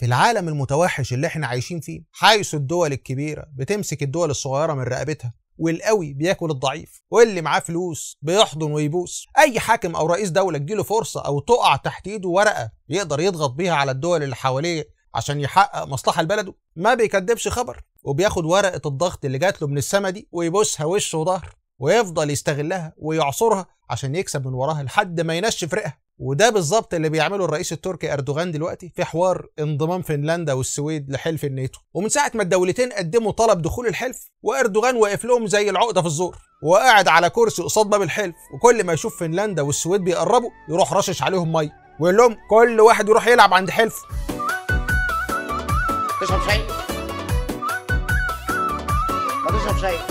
في العالم المتوحش اللي احنا عايشين فيه حيث الدول الكبيرة بتمسك الدول الصغيرة من رقبتها والقوي بياكل الضعيف واللي معاه فلوس بيحضن ويبوس اي حاكم او رئيس دولة تجيله فرصة او تقع تحت ايده ورقة يقدر يضغط بيها على الدول اللي حواليه عشان يحقق مصلحة لبلده ما بيكدبش خبر وبياخد ورقة الضغط اللي جات له من السما دي ويبوسها وش وظهر ويفضل يستغلها ويعصرها عشان يكسب من وراها لحد ما ينشف رئها وده بالظبط اللي بيعمله الرئيس التركي اردوغان دلوقتي في حوار انضمام فنلندا والسويد لحلف الناتو ومن ساعه ما الدولتين قدموا طلب دخول الحلف واردوغان واقف لهم زي العقده في الزور وقاعد على كرسي قصاد باب الحلف وكل ما يشوف فنلندا والسويد بيقربوا يروح رشش عليهم ميه ويقول لهم كل واحد يروح يلعب عند حلفه تشرب شاي ما تشرب شاي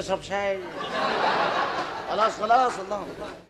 تشرب شاي خلاص خلاص اللهم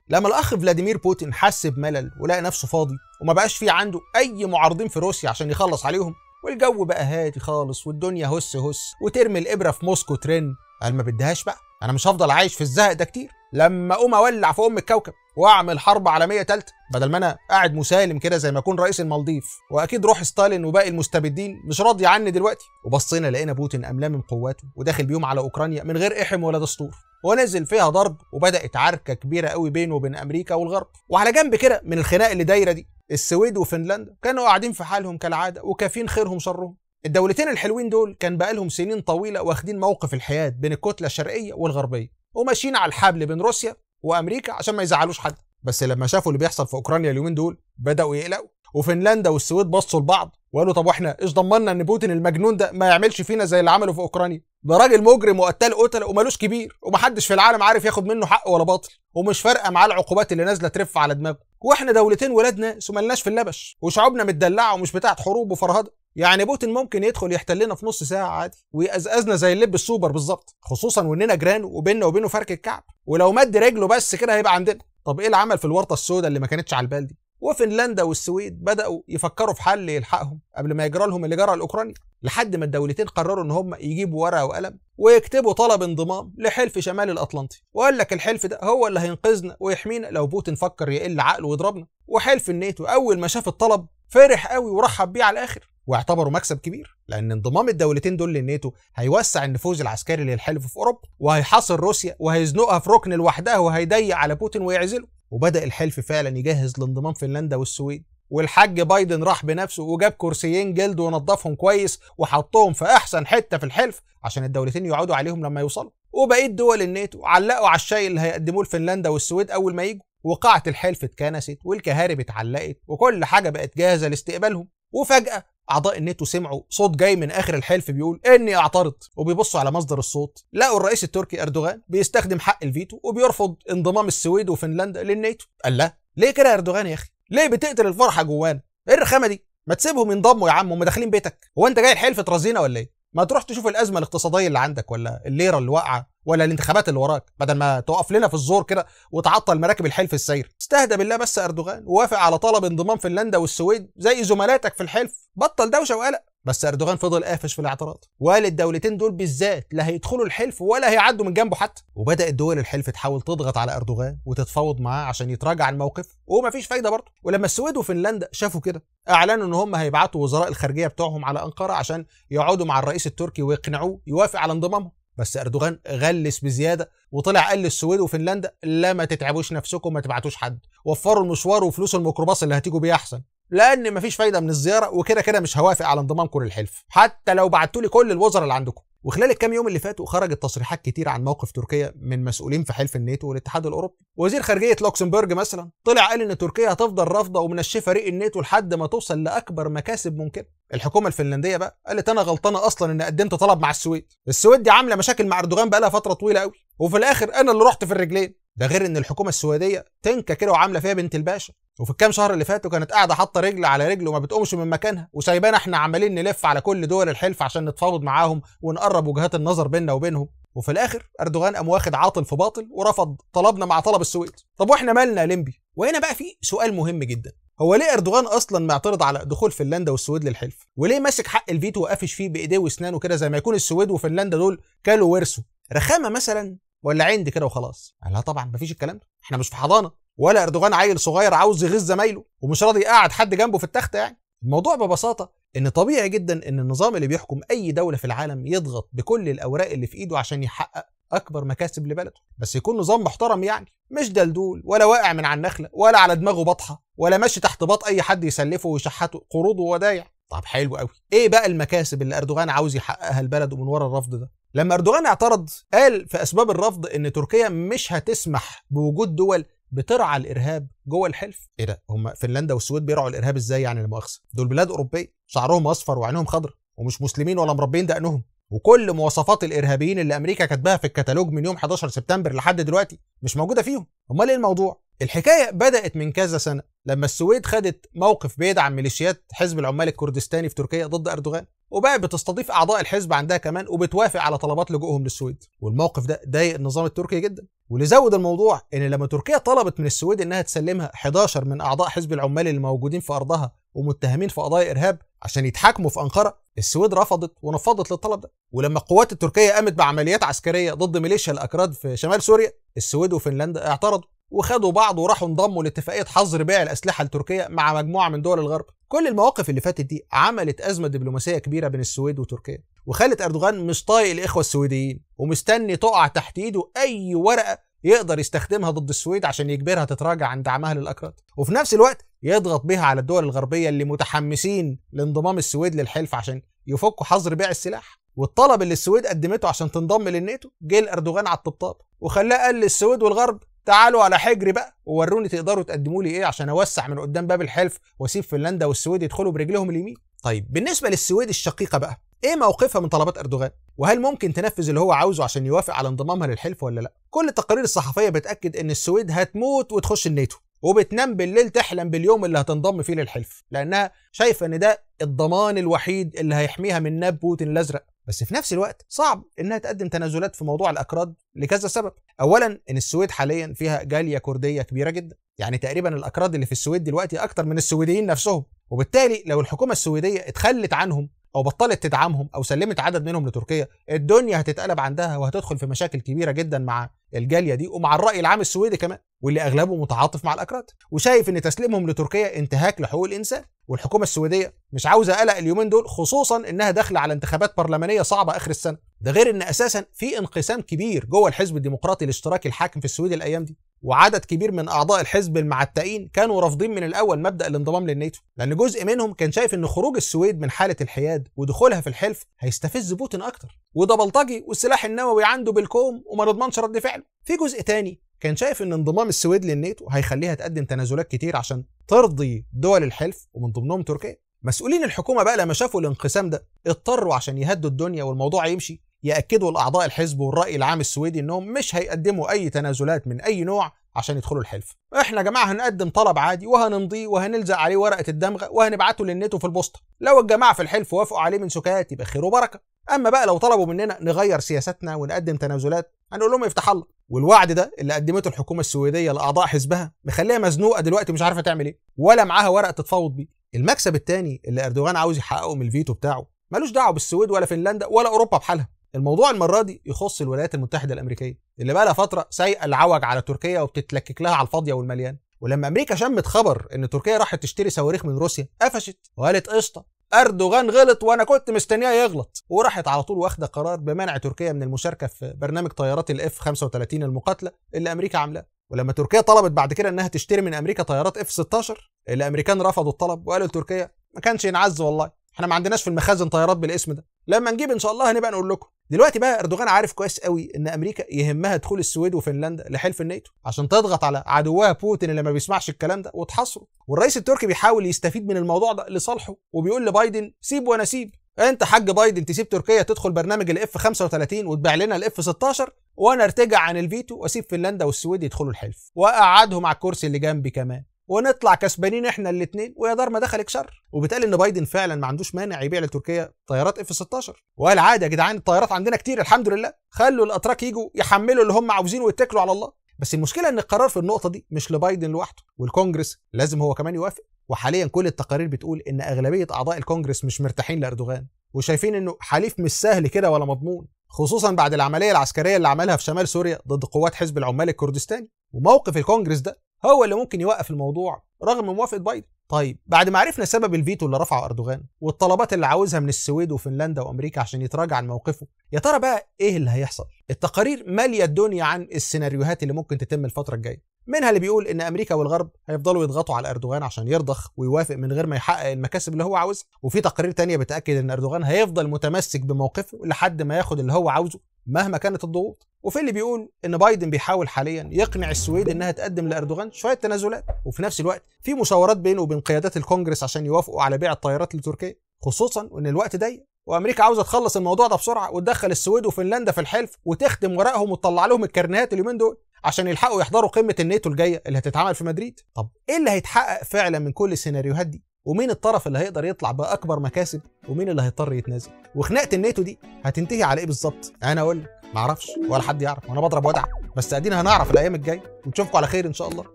لما الاخ فلاديمير بوتين حس بملل ولقى نفسه فاضي وما بقاش في عنده اي معارضين في روسيا عشان يخلص عليهم والجو بقى هادي خالص والدنيا هس هس وترمي الابره في موسكو ترن قال ما بديهاش بقى انا مش هفضل عايش في الزهق ده كتير لما اقوم اولع في ام الكوكب واعمل حرب عالميه ثالثه بدل ما انا قاعد مسالم كده زي ما اكون رئيس المالديف واكيد روح ستالين وباقي المستبدين مش راضي عني دلوقتي وبصينا لقينا بوتين قام لامم قواته وداخل بيهم على اوكرانيا من غير احم ولا دستور ونزل فيها ضرب وبدات عركه كبيره قوي بينه وبين امريكا والغرب وعلى جنب كده من الخناق اللي دايره دي السويد وفنلندا كانوا قاعدين في حالهم كالعاده وكافين خيرهم شرهم الدولتين الحلوين دول كان بقالهم سنين طويله واخدين موقف الحياد بين الكتله الشرقيه والغربيه وماشيين على الحبل بين روسيا وامريكا عشان ما يزعلوش حد بس لما شافوا اللي بيحصل في اوكرانيا اليومين دول بداوا يقلقوا وفنلندا والسويد بصوا لبعض وقالوا طب واحنا ايش ضمننا ان بوتين المجنون ده ما يعملش فينا زي اللي عمله في اوكرانيا ده راجل مجرم وقتال قتله ومالوش كبير ومحدش في العالم عارف ياخد منه حق ولا باطل ومش فارقه معاه العقوبات اللي نازله ترف على دماغه واحنا دولتين ولاد ناس وملناش في اللبش وشعوبنا متدلعه ومش بتاعه حروب وفرهده يعني بوتين ممكن يدخل يحتلنا في نص ساعه عادي ويقزقزنا زي اللب السوبر بالظبط خصوصا واننا جيران وبيننا وبينه فرق الكعب ولو مد رجله بس كده هيبقى عندنا طب ايه العمل في الورطه السوداء اللي ما كانتش على البال دي وفنلندا والسويد بداوا يفكروا في حل يلحقهم قبل ما يجرى لهم اللي جرى لاوكرانيا لحد ما الدولتين قرروا ان هم يجيبوا ورقه وقلم ويكتبوا طلب انضمام لحلف شمال الاطلنطي وقال لك الحلف ده هو اللي هينقذنا ويحمينا لو بوتين فكر يقل عقله ويضربنا وحلف الناتو اول ما شاف الطلب فرح قوي ورحب بيه على الاخر واعتبروا مكسب كبير لان انضمام الدولتين دول للناتو هيوسع النفوذ العسكري للحلف في اوروبا وهيحاصر روسيا وهيزنقها في ركن لوحدها وهيضيق على بوتين ويعزله وبدا الحلف فعلا يجهز لانضمام فنلندا والسويد والحاج بايدن راح بنفسه وجاب كرسيين جلد ونظفهم كويس وحطهم في احسن حته في الحلف عشان الدولتين يقعدوا عليهم لما يوصلوا وبقيه دول الناتو علقوا على الشاي اللي هيقدموه لفنلندا والسويد اول ما يجوا وقاعه الحلف اتكنست والكهارب اتعلقت وكل حاجه بقت جاهزه لاستقبالهم وفجأة أعضاء الناتو سمعوا صوت جاي من آخر الحلف بيقول إني أعترض وبيبصوا على مصدر الصوت لقوا الرئيس التركي أردوغان بيستخدم حق الفيتو وبيرفض انضمام السويد وفنلندا للناتو قال لا ليه كده يا أردوغان يا أخي ليه بتقتل الفرحة جوانا إيه الرخامة دي ما تسيبهم ينضموا يا عم هم داخلين بيتك هو أنت جاي الحلف ترزينا ولا إيه ما تروح تشوف الأزمة الاقتصادية اللي عندك ولا الليرة اللي واقعة ولا الانتخابات اللي وراك بدل ما تقف لنا في الزور كده وتعطل مراكب الحلف السير استهدى بالله بس اردوغان ووافق على طلب انضمام فنلندا والسويد زي زملاتك في الحلف بطل دوشه وقلق بس اردوغان فضل قافش في الاعتراض وقال الدولتين دول بالذات لا هيدخلوا الحلف ولا هيعدوا من جنبه حتى وبدات دول الحلف تحاول تضغط على اردوغان وتتفاوض معاه عشان يتراجع عن موقفه ومفيش فايده برضه ولما السويد وفنلندا شافوا كده اعلنوا ان هم هيبعتوا وزراء الخارجيه بتوعهم على انقره عشان يقعدوا مع الرئيس التركي ويقنعوه يوافق على انضمامهم بس اردوغان غلس بزياده وطلع قال للسويد وفنلندا لا ما تتعبوش نفسكم ما تبعتوش حد وفروا المشوار وفلوس الميكروباص اللي هتيجوا بيه احسن لان مفيش فايده من الزياره وكده كده مش هوافق على انضمامكم للحلف حتى لو بعتولي كل الوزراء اللي عندكم وخلال الكام يوم اللي فاتوا خرجت تصريحات كتير عن موقف تركيا من مسؤولين في حلف الناتو والاتحاد الاوروبي وزير خارجيه لوكسمبورغ مثلا طلع قال ان تركيا هتفضل رافضه ومنشفه ريق الناتو لحد ما توصل لاكبر مكاسب ممكنه الحكومه الفنلنديه بقى قالت انا غلطانه اصلا اني قدمت طلب مع السويد السويد دي عامله مشاكل مع اردوغان بقالها فتره طويله قوي وفي الاخر انا اللي رحت في الرجلين ده غير ان الحكومه السويديه تنكه كده وعامله فيها بنت الباشا وفي الكام شهر اللي فاتوا كانت قاعده حاطه رجل على رجل وما بتقومش من مكانها وسايبانا احنا عمالين نلف على كل دول الحلف عشان نتفاوض معاهم ونقرب وجهات النظر بيننا وبينهم وفي الاخر اردوغان قام واخد عاطل في باطل ورفض طلبنا مع طلب السويد طب واحنا مالنا ليمبي وهنا بقى في سؤال مهم جدا هو ليه اردوغان اصلا معترض على دخول فنلندا والسويد للحلف وليه ماسك حق الفيتو وقافش فيه بايديه واسنانه كده زي ما يكون السويد وفنلندا دول كانوا ورثه رخامه مثلا ولا عند كده وخلاص قال لا طبعا مفيش الكلام ده احنا مش في حضانه ولا اردوغان عيل صغير عاوز يغيظ زمايله ومش راضي يقعد حد جنبه في التخت يعني الموضوع ببساطه ان طبيعي جدا ان النظام اللي بيحكم اي دوله في العالم يضغط بكل الاوراق اللي في ايده عشان يحقق اكبر مكاسب لبلده بس يكون نظام محترم يعني مش دلدول ولا واقع من على النخله ولا على دماغه بطحه ولا ماشي تحت باط اي حد يسلفه ويشحته قروض وودايع طب حلو قوي ايه بقى المكاسب اللي اردوغان عاوز يحققها لبلده من ورا الرفض ده لما أردوغان اعترض قال في أسباب الرفض إن تركيا مش هتسمح بوجود دول بترعى الارهاب جوه الحلف ايه ده هم فنلندا والسويد بيرعوا الارهاب ازاي يعني المؤاخذه دول بلاد اوروبيه شعرهم اصفر وعينهم خضر ومش مسلمين ولا مربين دقنهم وكل مواصفات الارهابيين اللي امريكا كاتباها في الكتالوج من يوم 11 سبتمبر لحد دلوقتي مش موجوده فيهم امال ايه الموضوع الحكايه بدات من كذا سنه لما السويد خدت موقف بيدعم ميليشيات حزب العمال الكردستاني في تركيا ضد اردوغان وبقى بتستضيف اعضاء الحزب عندها كمان وبتوافق على طلبات لجوءهم للسويد والموقف ده ضايق النظام التركي جدا ولزود الموضوع ان لما تركيا طلبت من السويد انها تسلمها 11 من اعضاء حزب العمال الموجودين في ارضها ومتهمين في قضايا ارهاب عشان يتحاكموا في أنقرة السويد رفضت ونفضت للطلب ده ولما القوات التركية قامت بعمليات عسكرية ضد ميليشيا الأكراد في شمال سوريا السويد وفنلندا اعترضوا وخدوا بعض وراحوا انضموا لاتفاقية حظر بيع الأسلحة لتركيا مع مجموعة من دول الغرب كل المواقف اللي فاتت دي عملت أزمة دبلوماسية كبيرة بين السويد وتركيا وخلت أردوغان مش طايق الإخوة السويديين ومستني تقع تحت إيده أي ورقة يقدر يستخدمها ضد السويد عشان يجبرها تتراجع عن دعمها للاكراد وفي نفس الوقت يضغط بها على الدول الغربيه اللي متحمسين لانضمام السويد للحلف عشان يفكوا حظر بيع السلاح والطلب اللي السويد قدمته عشان تنضم للناتو جه لاردوغان على الطبطاب وخلاه قال للسويد والغرب تعالوا على حجري بقى ووروني تقدروا تقدموا لي ايه عشان اوسع من قدام باب الحلف واسيب فنلندا والسويد يدخلوا برجلهم اليمين طيب بالنسبه للسويد الشقيقه بقى ايه موقفها من طلبات اردوغان وهل ممكن تنفذ اللي هو عاوزه عشان يوافق على انضمامها للحلف ولا لا كل التقارير الصحفيه بتاكد ان السويد هتموت وتخش الناتو وبتنام بالليل تحلم باليوم اللي هتنضم فيه للحلف لانها شايفه ان ده الضمان الوحيد اللي هيحميها من ناب بوتين الازرق بس في نفس الوقت صعب انها تقدم تنازلات في موضوع الاكراد لكذا سبب اولا ان السويد حاليا فيها جاليه كرديه كبيره جدا يعني تقريبا الاكراد اللي في السويد دلوقتي اكتر من السويديين نفسهم وبالتالي لو الحكومه السويديه اتخلت عنهم او بطلت تدعمهم او سلمت عدد منهم لتركيا الدنيا هتتقلب عندها وهتدخل في مشاكل كبيره جدا مع الجاليه دي ومع الراي العام السويدي كمان واللي اغلبه متعاطف مع الاكراد وشايف ان تسليمهم لتركيا انتهاك لحقوق الانسان والحكومه السويديه مش عاوزه قلق اليومين دول خصوصا انها داخله على انتخابات برلمانيه صعبه اخر السنه ده غير ان اساسا في انقسام كبير جوه الحزب الديمقراطي الاشتراكي الحاكم في السويد الايام دي وعدد كبير من اعضاء الحزب المعتقين كانوا رافضين من الاول مبدا الانضمام للناتو لان جزء منهم كان شايف ان خروج السويد من حاله الحياد ودخولها في الحلف هيستفز بوتين اكتر وده بلطجي والسلاح النووي عنده بالكوم وما نضمنش رد فعله في جزء تاني كان شايف ان انضمام السويد للناتو هيخليها تقدم تنازلات كتير عشان ترضي دول الحلف ومن ضمنهم تركيا مسؤولين الحكومه بقى لما شافوا الانقسام ده اضطروا عشان يهدوا الدنيا والموضوع يمشي يأكدوا لأعضاء الحزب والرأي العام السويدي أنهم مش هيقدموا أي تنازلات من أي نوع عشان يدخلوا الحلف احنا يا جماعه هنقدم طلب عادي وهنمضيه وهنلزق عليه ورقه الدمغه وهنبعته للنتو في البوسطه لو الجماعه في الحلف وافقوا عليه من سكات يبقى خير وبركه اما بقى لو طلبوا مننا نغير سياستنا ونقدم تنازلات هنقول لهم يفتح الله والوعد ده اللي قدمته الحكومه السويديه لاعضاء حزبها مخليها مزنوقه دلوقتي مش عارفه تعمل ايه ولا معاها ورقه تتفاوض بيه المكسب الثاني اللي اردوغان عاوز يحققه من الفيتو بتاعه ملوش دعوه بالسويد ولا فنلندا ولا اوروبا بحالها الموضوع المره دي يخص الولايات المتحده الامريكيه اللي بقى لها فتره سايقه العوج على تركيا وبتتلكك لها على الفاضيه والمليان ولما امريكا شمت خبر ان تركيا راحت تشتري صواريخ من روسيا قفشت وقالت قشطه اردوغان غلط وانا كنت مستنياه يغلط وراحت على طول واخده قرار بمنع تركيا من المشاركه في برنامج طيارات الاف 35 المقاتله اللي امريكا عاملاه ولما تركيا طلبت بعد كده انها تشتري من امريكا طيارات اف 16 الامريكان رفضوا الطلب وقالوا لتركيا ما كانش ينعز والله احنا ما عندناش في المخازن طيارات بالاسم ده لما نجيب ان شاء الله هنبقى نقول لكم دلوقتي بقى اردوغان عارف كويس قوي ان امريكا يهمها دخول السويد وفنلندا لحلف الناتو عشان تضغط على عدوها بوتين اللي ما بيسمعش الكلام ده وتحاصره والرئيس التركي بيحاول يستفيد من الموضوع ده لصالحه وبيقول لبايدن سيب وانا سيب انت حاج بايدن تسيب تركيا تدخل برنامج الاف 35 وتبيع لنا الاف 16 وانا ارتجع عن الفيتو واسيب فنلندا والسويد يدخلوا الحلف واقعدهم على الكرسي اللي جنبي كمان ونطلع كسبانين احنا الاثنين ويا دار ما دخلك شر وبتقال ان بايدن فعلا ما عندوش مانع يبيع لتركيا طيارات اف 16 وقال عادي يا جدعان الطيارات عندنا كتير الحمد لله خلوا الاتراك يجوا يحملوا اللي هم عاوزينه ويتكلوا على الله بس المشكله ان القرار في النقطه دي مش لبايدن لوحده والكونجرس لازم هو كمان يوافق وحاليا كل التقارير بتقول ان اغلبيه اعضاء الكونجرس مش مرتاحين لاردوغان وشايفين انه حليف مش سهل كده ولا مضمون خصوصا بعد العمليه العسكريه اللي عملها في شمال سوريا ضد قوات حزب العمال الكردستاني وموقف الكونجرس ده هو اللي ممكن يوقف الموضوع رغم موافقه بايدن طيب بعد ما عرفنا سبب الفيتو اللي رفعه اردوغان والطلبات اللي عاوزها من السويد وفنلندا وامريكا عشان يتراجع عن موقفه يا ترى بقى ايه اللي هيحصل التقارير ماليه الدنيا عن السيناريوهات اللي ممكن تتم الفتره الجايه منها اللي بيقول ان امريكا والغرب هيفضلوا يضغطوا على اردوغان عشان يرضخ ويوافق من غير ما يحقق المكاسب اللي هو عاوزها وفي تقارير تانية بتاكد ان اردوغان هيفضل متمسك بموقفه لحد ما ياخد اللي هو عاوزه مهما كانت الضغوط وفي اللي بيقول ان بايدن بيحاول حاليا يقنع السويد انها تقدم لاردوغان شويه تنازلات وفي نفس الوقت في مشاورات بينه وبين قيادات الكونجرس عشان يوافقوا على بيع الطيارات لتركيا خصوصا وان الوقت ضيق وامريكا عاوزه تخلص الموضوع ده بسرعه وتدخل السويد وفنلندا في الحلف وتخدم ورقهم وتطلع لهم الكرنيهات اليومين دول عشان يلحقوا يحضروا قمه الناتو الجايه اللي هتتعمل في مدريد طب ايه اللي هيتحقق فعلا من كل السيناريوهات دي ومين الطرف اللي هيقدر يطلع باكبر مكاسب ومين اللي هيضطر يتنازل وخناقه الناتو دي هتنتهي على ايه بالظبط انا اقول معرفش ولا حد يعرف وانا بضرب وادع بس ادينا هنعرف الايام الجايه ونشوفكم على خير ان شاء الله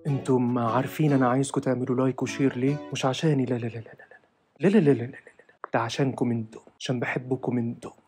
انتم عارفين انا عايزكم تعملوا لايك وشير ليه مش عشاني لا لا لا لا لا لا لا لا لا لا لا ده عشانكم انتم عشان بحبكم انتم